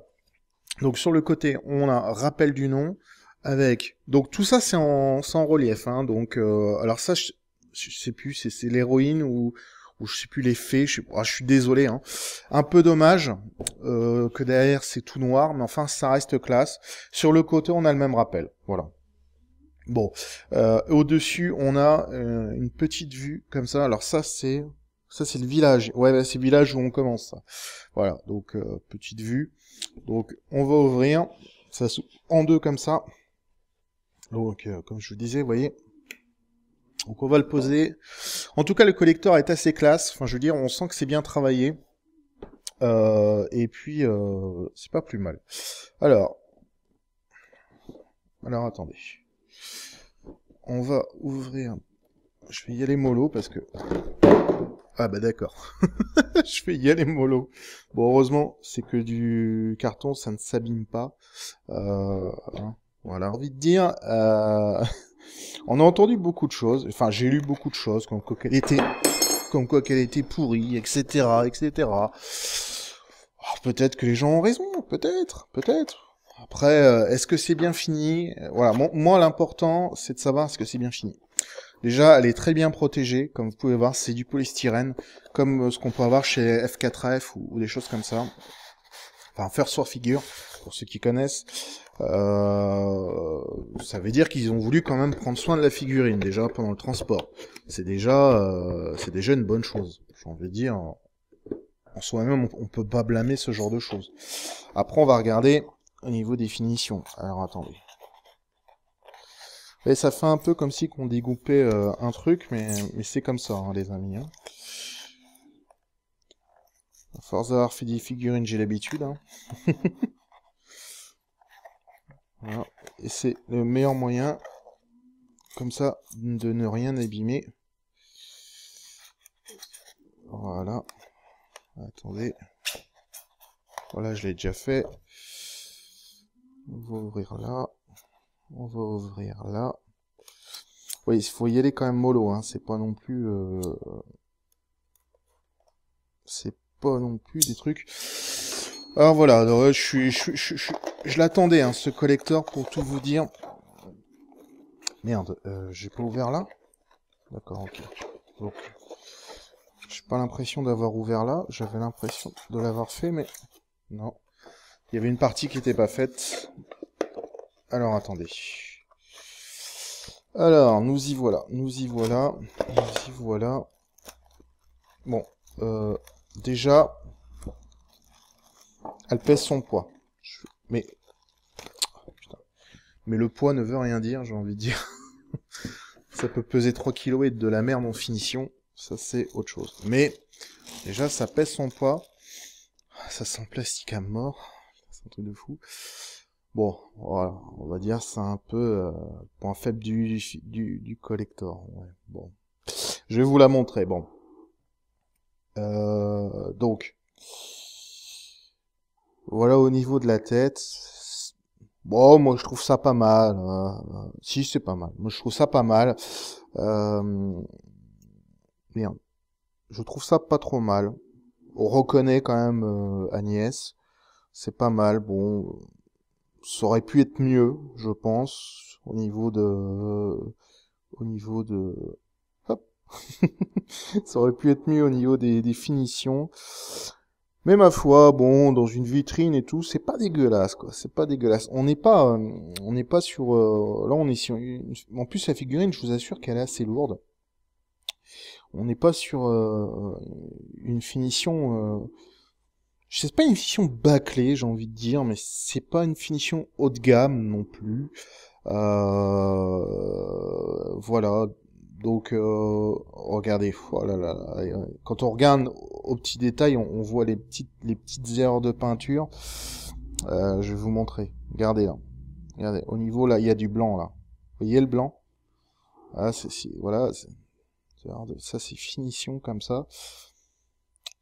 Donc sur le côté, on a rappel du nom, avec... Donc tout ça, c'est en, sans relief, hein, donc... alors ça, je, sais plus, c'est l'héroïne ou ou je sais plus les faits, je, suis, ah, je suis désolé. Hein. Un peu dommage euh, que derrière c'est tout noir, mais enfin ça reste classe. Sur le côté on a le même rappel, voilà. Bon, euh, au-dessus on a euh, une petite vue comme ça. Alors ça c'est ça c'est le village. Ouais, bah, c'est le village où on commence. Voilà, donc petite vue. Donc on va ouvrir ça en deux comme ça. Donc comme je vous disais, vous voyez, donc on va le poser. En tout cas, le collecteur est assez classe. Enfin, je veux dire, on sent que c'est bien travaillé. Euh, et puis, euh, c'est pas plus mal. Alors, alors attendez. On va ouvrir. Je vais y aller mollo parce que. Ah bah d'accord. je vais y aller mollo. Bon, heureusement, c'est que du carton, ça ne s'abîme pas. voilà. envie de dire. Euh, On a entendu beaucoup de choses, enfin j'ai lu beaucoup de choses, comme quoi qu'elle était, comme quoi était pourrie, etc., etc. Ah, peut-être que les gens ont raison, peut-être, peut-être. Après, euh, est-ce que c'est bien fini Voilà, moi l'important, c'est de savoir est-ce que c'est bien fini. Déjà, elle est très bien protégée, comme vous pouvez voir, c'est du polystyrène, comme euh, ce qu'on peut avoir chez f 4 f ou, des choses comme ça. Enfin, faire War Figure, pour ceux qui connaissent. Euh, ça veut dire qu'ils ont voulu quand même prendre soin de la figurine déjà pendant le transport. C'est déjà, euh, c'est déjà une bonne chose. J'ai envie de dire, en soi-même, on, peut pas blâmer ce genre de choses. Après, on va regarder au niveau des finitions. Alors attendez. Et ça fait un peu comme si qu'on dégoupait euh, un truc, mais, c'est comme ça, hein, les amis. Hein. force d'avoir fait des figurines, j'ai l'habitude. Hein. Voilà. Et c'est le meilleur moyen, comme ça, de ne rien abîmer. Voilà. Attendez. Voilà, je l'ai déjà fait. On va ouvrir là. On va ouvrir là. Oui, il faut y aller quand même mollo, hein. C'est pas non plus... Euh, c'est pas non plus des trucs... Ah, Alors voilà, je, suis, je, suis, je l'attendais, hein, ce collecteur, pour tout vous dire. Merde, euh, j'ai pas ouvert là D'accord, ok. Donc, j'ai pas l'impression d'avoir ouvert là. J'avais l'impression de l'avoir fait, mais non. Il y avait une partie qui n'était pas faite. Alors, attendez. Alors, nous y voilà, nous y voilà, nous y voilà. Bon, euh, déjà, elle pèse son poids. Mais... Mais le poids ne veut rien dire, j'ai envie de dire. ça peut peser 3 kg et de la merde en finition. Ça, c'est autre chose. Mais, déjà, ça pèse son poids. Ça sent plastique à mort. C'est un truc de fou. Bon, voilà, on va dire c'est un peu euh, point faible du, du, collector. bon. Je vais vous la montrer, bon. Euh, donc, voilà, au niveau de la tête, bon, moi je trouve ça pas mal. Hein, hein. si, c'est pas mal. Moi je trouve ça pas mal. Euh, bien. Je trouve ça pas trop mal. On reconnaît quand même euh, Agnès. C'est pas mal. Bon, ça aurait pu être mieux, je pense, au niveau de... au niveau de... Hop. ça aurait pu être mieux au niveau des, des finitions. Mais ma foi, bon, dans une vitrine et tout, c'est pas dégueulasse, quoi. C'est pas dégueulasse. On n'est pas, euh, on n'est pas sur. Euh, là, on est sur. En plus, la figurine, je vous assure qu'elle est assez lourde. On n'est pas sur euh, une finition. Je sais pas une finition bâclée, j'ai envie de dire, mais c'est pas une finition haut de gamme non plus. voilà, donc, euh, regardez, oh euh, quand on regarde au petit détail, on, voit les petites, les petites erreurs de peinture. Euh, je vais vous montrer. Regardez là. Hein. Regardez, au niveau là, il y a du blanc là. Vous voyez le blanc ah, c'est si, ça c'est finition comme ça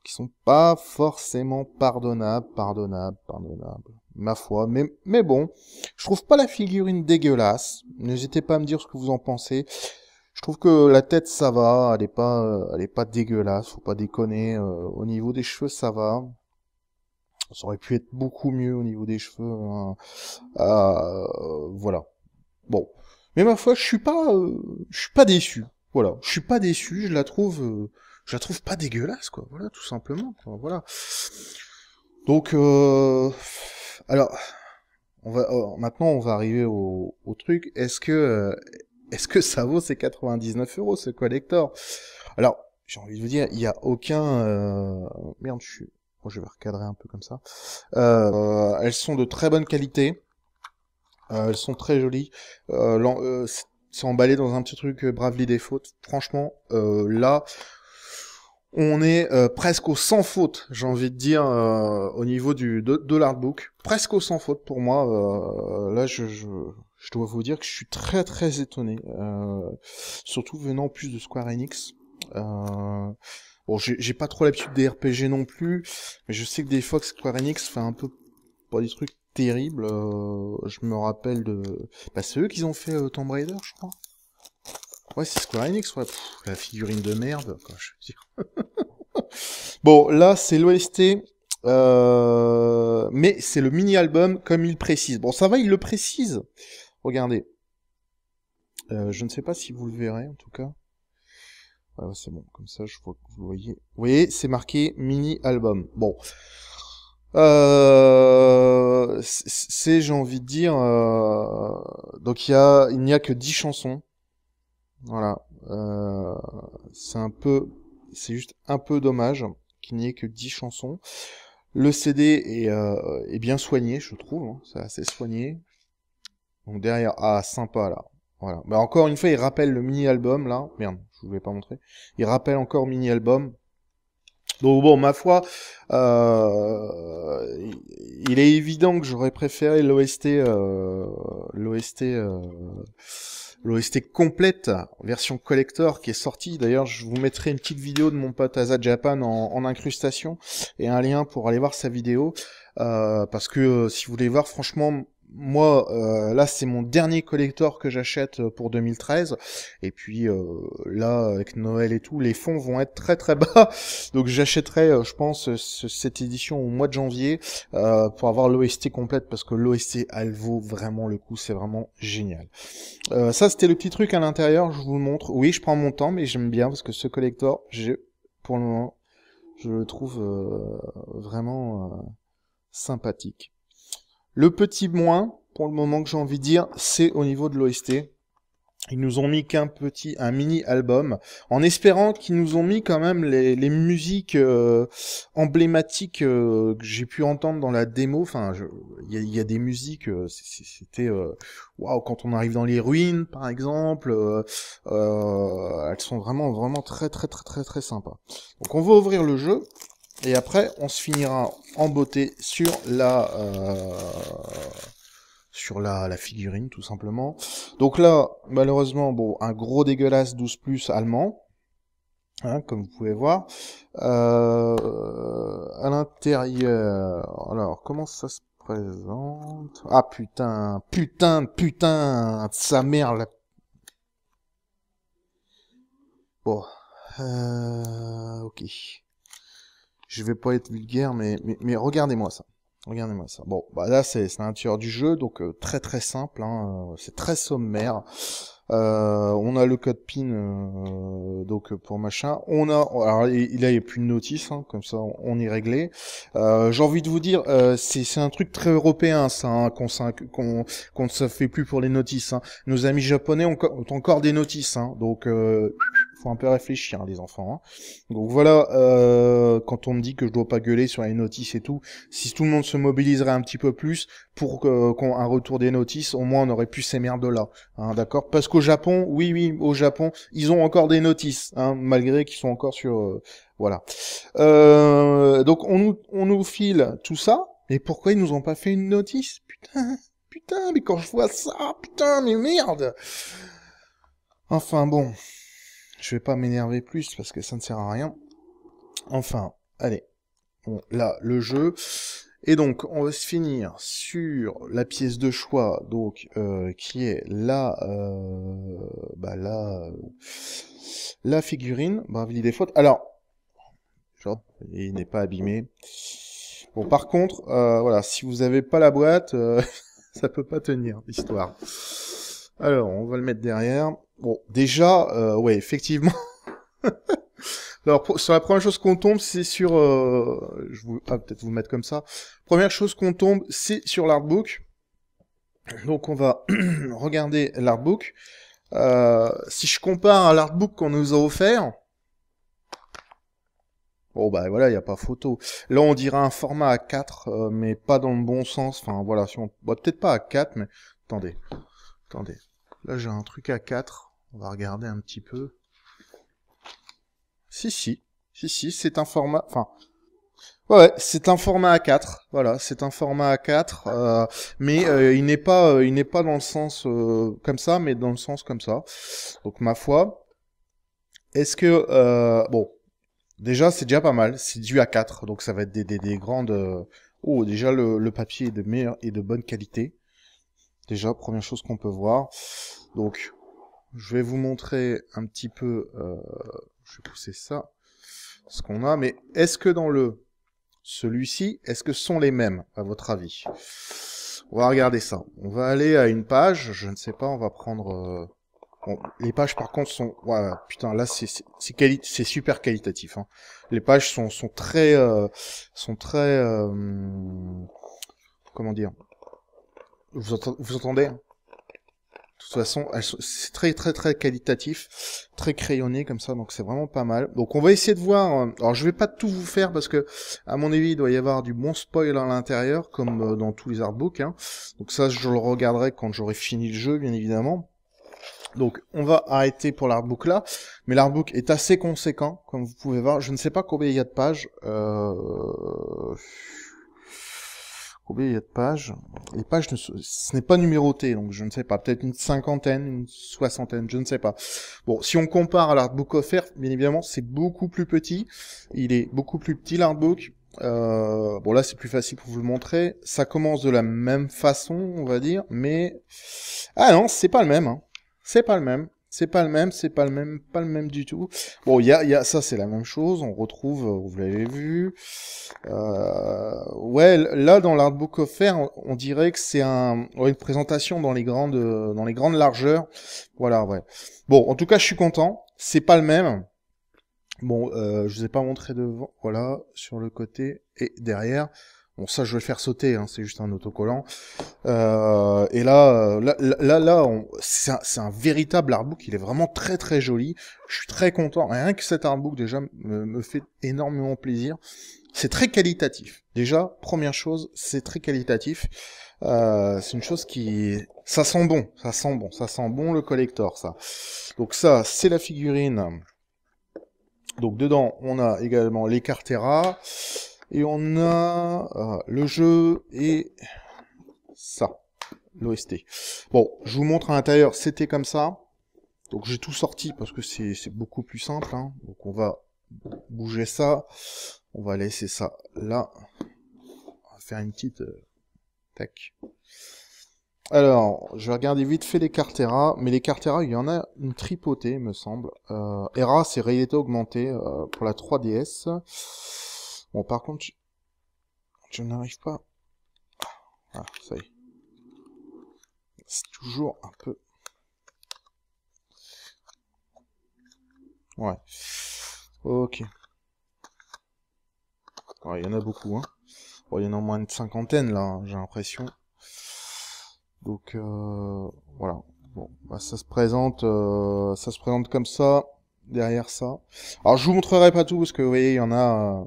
qui sont pas forcément pardonnables, pardonnables, pardonnables. Ma foi, mais, mais bon, je trouve pas la figurine dégueulasse. N'hésitez pas à me dire ce que vous en pensez. Je trouve que la tête ça va, elle est pas, euh, elle est pas dégueulasse, faut pas déconner. Euh, au niveau des cheveux ça va, ça aurait pu être beaucoup mieux au niveau des cheveux. Hein. Euh, voilà. Bon, mais ma foi, je suis pas, je suis pas déçu. Voilà, je suis pas déçu. Je la trouve, je la trouve pas dégueulasse, quoi. Voilà, tout simplement. Voilà. Donc, alors, on va maintenant, on va arriver au, au truc. Est-ce que est-ce que ça vaut ces 99 euros ce collector Alors, j'ai envie de vous dire, il n'y a aucun... Euh... Merde, oh, je vais recadrer un peu comme ça. Euh, elles sont de très bonne qualité. Euh, elles sont très jolies. Euh, c'est emballé dans un petit truc Bravely fautes. Franchement, là, on est presque au sans faute, j'ai envie de dire, au niveau du de, l'artbook. Presque au sans faute pour moi. là, je, je dois vous dire que je suis très très étonné, euh, surtout venant plus de Square Enix. Euh, bon, j'ai pas trop l'habitude des RPG non plus, mais je sais que des fois Square Enix fait un peu pas des trucs terribles. Euh, je me rappelle de, bah c'est eux qui ont fait euh, Tomb Raider, je crois. Ouais, c'est Square Enix, ouais. la figurine de merde, bon, là, c'est l'OST. mais c'est le mini-album, comme il précise. Bon, ça va, il le précise. Regardez. Euh, je ne sais pas si vous le verrez, en tout cas. c'est bon, comme ça, je vois que vous voyez. Vous voyez, c'est marqué mini-album. Bon. Euh, c'est, j'ai envie de dire... Euh, donc, il n'y a que 10 chansons. Voilà. c'est un peu... C'est juste un peu dommage qu'il n'y ait que 10 chansons. Le CD est, bien soigné, je trouve. Hein. c'est assez soigné. Donc derrière, ah, sympa là. Voilà. Bah, encore une fois, il rappelle le mini-album là. Merde, je vous l'ai pas montré. Il rappelle encore mini-album. Donc bon, ma foi, euh, il est évident que j'aurais préféré l'OST, euh, l'OST, euh, l'OST complète, version collector qui est sortie. D'ailleurs, je vous mettrai une petite vidéo de mon pote Azad Japan en, en incrustation et un lien pour aller voir sa vidéo. parce que si vous voulez voir, franchement, moi, euh, là, c'est mon dernier collector que j'achète euh, pour 2013. Et puis euh, là, avec Noël et tout, les fonds vont être très très bas. Donc j'achèterai, je pense, cette édition au mois de janvier pour avoir l'OST complète parce que l'OST, elle vaut vraiment le coup. C'est vraiment génial. ça, c'était le petit truc à l'intérieur. Je vous le montre. Oui, je prends mon temps, mais j'aime bien parce que ce collector, j'ai pour le moment, je le trouve vraiment sympathique. Le petit moins, pour le moment que j'ai envie de dire, c'est au niveau de l'OST. Ils nous ont mis qu'un petit, un mini album, en espérant qu'ils nous ont mis quand même les, musiques euh, emblématiques euh, que j'ai pu entendre dans la démo. Enfin, il y, a, des musiques, euh, c'était waouh quand on arrive dans les ruines, par exemple. elles sont vraiment, vraiment très, très, très, très, très sympas. Donc, on va ouvrir le jeu et après, on se finira en beauté sur la euh, sur la, figurine, tout simplement. Donc là, malheureusement, bon, un gros dégueulasse 12 plus allemand. Hein, comme vous pouvez voir. Euh, à l'intérieur. Alors, comment ça se présente Ah putain, putain, putain, sa mère la. Bon. Euh, ok je vais pas être vulgaire, mais, mais, regardez-moi ça. Regardez-moi ça. Bon, bah là, c'est un tueur du jeu, donc euh, très très simple, hein, euh, c'est très sommaire. Euh, on a le code PIN donc pour machin. On a alors il n'y a plus de notice, hein, comme ça on est réglé. J'ai envie de vous dire, c'est un truc très européen ça, hein, qu'on qu'on ne se fait plus pour les notices. Hein. Nos amis japonais ont, ont encore des notices, hein, donc un peu réfléchir, les enfants. Hein. Donc voilà, euh, quand on me dit que je dois pas gueuler sur les notices et tout, si tout le monde se mobiliserait un petit peu plus pour euh, un retour des notices, au moins on aurait pu ces merdes-là, hein, d'accord Parce qu'au Japon, oui, oui, au Japon, ils ont encore des notices, hein, malgré qu'ils sont encore sur... Euh, voilà. Euh, donc on nous, on nous file tout ça, Et pourquoi ils nous ont pas fait une notice Putain, putain, mais quand je vois ça, putain, mais merde Enfin bon, je vais pas m'énerver plus parce que ça ne sert à rien. Enfin, allez. Bon, là, le jeu. Et donc, on va se finir sur la pièce de choix, donc, euh, qui est la, euh, bah, la, figurine, il des fautes. Alors, genre, il n'est pas abîmé. Bon, par contre, euh, voilà, si vous n'avez pas la boîte, ça peut pas tenir, l'histoire. Alors, on va le mettre derrière. Bon, déjà, euh, ouais, effectivement. Alors, sur la première chose qu'on tombe, c'est sur... Euh, je vous, ah, peut-être vous mettre comme ça. Première chose qu'on tombe, c'est sur l'artbook. Donc, on va regarder l'artbook. Euh, si je compare à l'artbook qu'on nous a offert... Bon, bah voilà, il n'y a pas photo. Là, on dirait un format à 4, mais pas dans le bon sens. Enfin, voilà, si on... Bah, peut-être pas à 4, mais... Attendez, Attendez. Là, j'ai un truc à 4. On va regarder un petit peu. Si, si. Si, si, c'est un format... Enfin... Ouais, c'est un format à 4 Voilà, c'est un format à 4 euh, mais euh, il n'est pas, euh, il n'est pas dans le sens comme ça, mais dans le sens comme ça. Donc ma foi, est-ce que bon, déjà c'est déjà pas mal, c'est du A4, donc ça va être des, grandes. oh, déjà le, papier est de et de bonne qualité. Déjà, première chose qu'on peut voir. Donc, je vais vous montrer un petit peu, euh, je vais pousser ça, ce qu'on a. Mais est-ce que dans le celui-ci, est-ce que sont les mêmes, à votre avis On va regarder ça. On va aller à une page, je ne sais pas, on va prendre... Euh, les pages par contre sont... Ouais, putain, là c'est c'est super qualitatif. Hein. Les pages sont, sont très... Euh, sont très comment dire vous, entendez, hein. de toute façon, c'est très très très qualitatif, très crayonné comme ça, donc c'est vraiment pas mal. Donc on va essayer de voir. Euh, alors je vais pas tout vous faire parce que, à mon avis, il doit y avoir du bon spoil à l'intérieur, comme euh, dans tous les artbooks. Hein. Donc ça, je le regarderai quand j'aurai fini le jeu, bien évidemment. Donc on va arrêter pour l'artbook là, mais l'artbook est assez conséquent, comme vous pouvez voir. Je ne sais pas combien il y a de pages. Euh il y a de pages Les pages, ne, ce n'est pas numéroté, donc je ne sais pas. Peut-être une cinquantaine, une soixantaine, je ne sais pas. Bon, si on compare à l'artbook offert, bien évidemment, c'est beaucoup plus petit. Il est beaucoup plus petit l'artbook. Euh, bon là c'est plus facile pour vous le montrer. Ça commence de la même façon, on va dire, mais ah non, c'est pas le même. Hein. C'est pas le même. C'est pas le même, c'est pas le même, pas le même du tout. Bon, il y a, y a, ça c'est la même chose. On retrouve, euh, vous l'avez vu. Euh, ouais, là dans l'artbook offert, on, dirait que c'est un, une présentation dans les grandes, dans les grandes largeurs. Voilà, ouais. Bon, en tout cas, je suis content. C'est pas le même. Bon, euh, je vous ai pas montré devant. Voilà, sur le côté et derrière. Bon, ça, je vais le faire sauter, hein, c'est juste un autocollant. Euh, et euh, là, là, là, là on... c'est un, véritable artbook, il est vraiment très très joli. Je suis très content, rien que cet artbook déjà me, fait énormément plaisir. C'est très qualitatif. Déjà, première chose, c'est très qualitatif. Euh, c'est une chose qui... Ça sent bon, ça sent bon, ça sent bon le collector, ça. Donc ça, c'est la figurine. Donc dedans, on a également les carteras. Et on a ah, le jeu et ça, l'OST. Bon, je vous montre à l'intérieur, c'était comme ça. Donc j'ai tout sorti parce que c'est beaucoup plus simple. Hein. Donc on va bouger ça. On va laisser ça là. On va faire une petite... Euh, tac. Alors, je vais regarder vite fait les Cartera, mais les Cartera, il y en a une tripotée, me semble. Euh, Era, c'est réalité augmentée euh, pour la 3DS. Bon, par contre, je, n'arrive pas... Ah, ça y est. C'est toujours un peu... Ouais. Ok. Il y en a beaucoup, hein. Il y en a au moins une cinquantaine, là, hein, j'ai l'impression. Donc, euh, voilà. Bon, bah, ça se présente, euh, ça se présente comme ça, derrière ça. Alors, je vous montrerai pas tout, parce que, vous voyez, il y en a... Euh,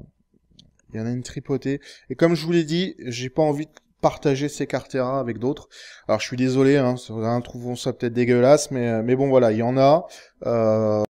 il y en a une tripotée. Et comme je vous l'ai dit, j'ai pas envie de partager ces carteras avec d'autres. Alors je suis désolé, hein, trouvons ça peut-être dégueulasse, mais, euh, mais bon voilà, il y en a. Euh,